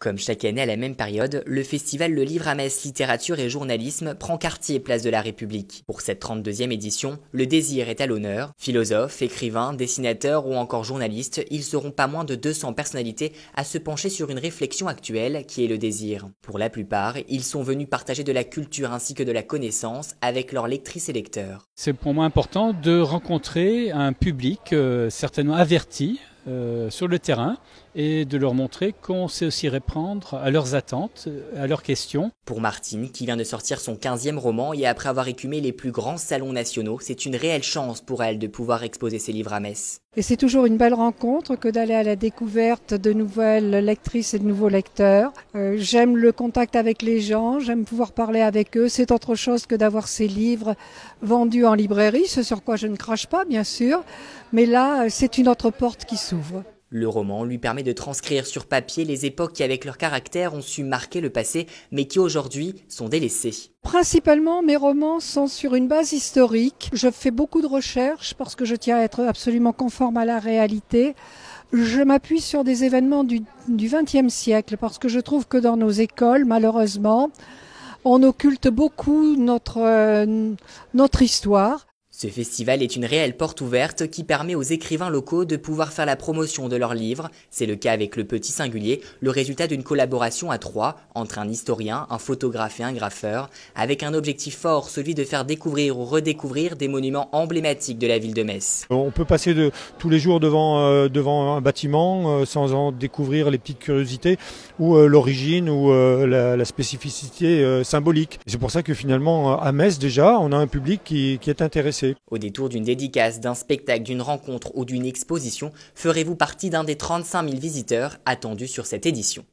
Comme chaque année à la même période, le festival Le Livre à Metz Littérature et Journalisme prend quartier place de la République. Pour cette 32e édition, le désir est à l'honneur. Philosophes, écrivains, dessinateurs ou encore journalistes, ils seront pas moins de 200 personnalités à se pencher sur une réflexion actuelle qui est le désir. Pour la plupart, ils sont venus partager de la culture ainsi que de la connaissance avec leurs lectrices et lecteurs. C'est pour moi important de rencontrer un public euh, certainement averti euh, sur le terrain et de leur montrer qu'on sait aussi répondre à leurs attentes, à leurs questions. Pour Martine, qui vient de sortir son 15e roman et après avoir écumé les plus grands salons nationaux, c'est une réelle chance pour elle de pouvoir exposer ses livres à Metz. Et c'est toujours une belle rencontre que d'aller à la découverte de nouvelles lectrices et de nouveaux lecteurs. Euh, j'aime le contact avec les gens, j'aime pouvoir parler avec eux. C'est autre chose que d'avoir ses livres vendus en librairie, ce sur quoi je ne crache pas, bien sûr. Mais là, c'est une autre porte qui s'ouvre. Le roman lui permet de transcrire sur papier les époques qui, avec leur caractère, ont su marquer le passé, mais qui aujourd'hui sont délaissées. Principalement, mes romans sont sur une base historique. Je fais beaucoup de recherches parce que je tiens à être absolument conforme à la réalité. Je m'appuie sur des événements du XXe siècle parce que je trouve que dans nos écoles, malheureusement, on occulte beaucoup notre, euh, notre histoire. Ce festival est une réelle porte ouverte qui permet aux écrivains locaux de pouvoir faire la promotion de leurs livres. C'est le cas avec Le Petit Singulier, le résultat d'une collaboration à trois entre un historien, un photographe et un graffeur, avec un objectif fort, celui de faire découvrir ou redécouvrir des monuments emblématiques de la ville de Metz. On peut passer tous les jours devant, euh, un bâtiment euh, sans en découvrir les petites curiosités ou euh, l'origine ou la, spécificité symbolique. C'est pour ça que finalement à Metz déjà, on a un public qui est intéressé. Au détour d'une dédicace, d'un spectacle, d'une rencontre ou d'une exposition, ferez-vous partie d'un des 35 000 visiteurs attendus sur cette édition.